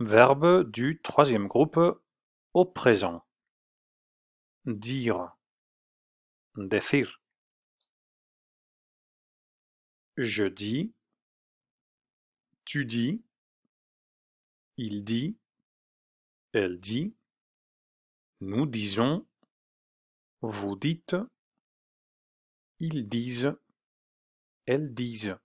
Verbe du troisième groupe au présent. Dire. Decir. Je dis. Tu dis. Il dit. Elle dit. Nous disons. Vous dites. Ils disent. Elles disent.